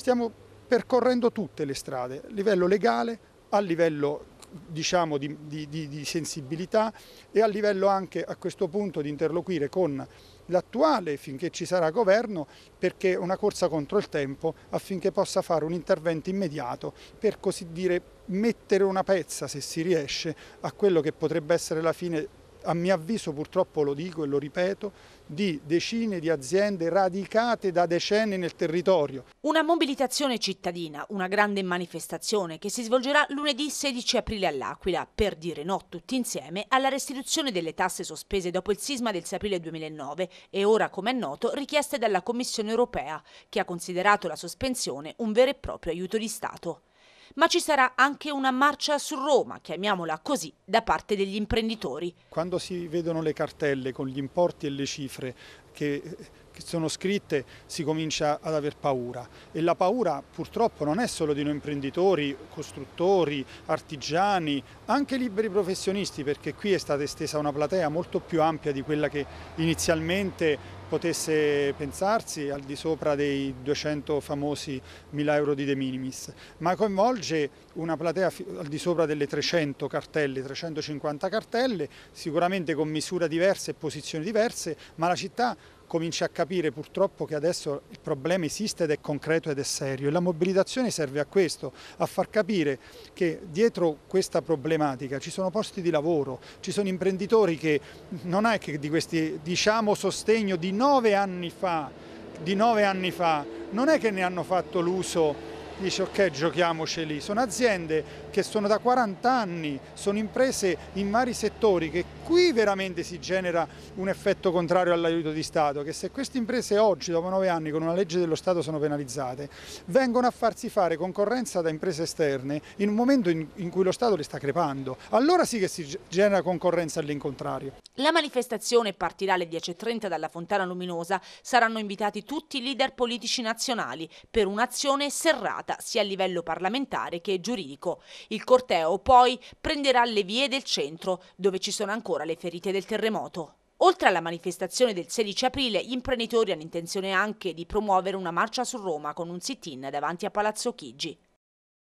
Stiamo percorrendo tutte le strade, a livello legale, a livello diciamo, di, di, di, sensibilità e a livello anche a questo punto di interloquire con l'attuale finché ci sarà governo perché è una corsa contro il tempo affinché possa fare un intervento immediato per così dire mettere una pezza se si riesce a quello che potrebbe essere la fine a mio avviso purtroppo lo dico e lo ripeto, di decine di aziende radicate da decenni nel territorio. Una mobilitazione cittadina, una grande manifestazione che si svolgerà lunedì 16 aprile all'Aquila per dire no tutti insieme alla restituzione delle tasse sospese dopo il sisma del 6 aprile 2009 e ora, come è noto, richieste dalla Commissione europea che ha considerato la sospensione un vero e proprio aiuto di Stato ma ci sarà anche una marcia su Roma, chiamiamola così, da parte degli imprenditori. Quando si vedono le cartelle con gli importi e le cifre che, che sono scritte si comincia ad aver paura e la paura purtroppo non è solo di noi imprenditori, costruttori, artigiani, anche liberi professionisti perché qui è stata estesa una platea molto più ampia di quella che inizialmente potesse pensarsi al di sopra dei 200 famosi 1000 euro di de minimis, ma coinvolge una platea al di sopra delle 300 cartelle, 350 cartelle, sicuramente con misura diverse e posizioni diverse, ma la città comincia a capire purtroppo che adesso il problema esiste ed è concreto ed è serio e la mobilitazione serve a questo, a far capire che dietro questa problematica ci sono posti di lavoro, ci sono imprenditori che non è che di questi diciamo sostegno di nove anni fa, di nove anni fa non è che ne hanno fatto l'uso dice ok giochiamoci lì. Sono aziende che sono da 40 anni, sono imprese in vari settori che qui veramente si genera un effetto contrario all'aiuto di Stato, che se queste imprese oggi dopo 9 anni con una legge dello Stato sono penalizzate, vengono a farsi fare concorrenza da imprese esterne in un momento in, in cui lo Stato le sta crepando. Allora sì che si genera concorrenza all'incontrario. La manifestazione partirà alle 10.30 dalla Fontana Luminosa, saranno invitati tutti i leader politici nazionali per un'azione serrata approvata sia a livello parlamentare che giuridico. Il corteo poi prenderà le vie del centro, dove ci sono ancora le ferite del terremoto. Oltre alla manifestazione del 16 aprile, gli imprenditori hanno intenzione anche di promuovere una marcia su Roma con un sit-in davanti a Palazzo Chigi.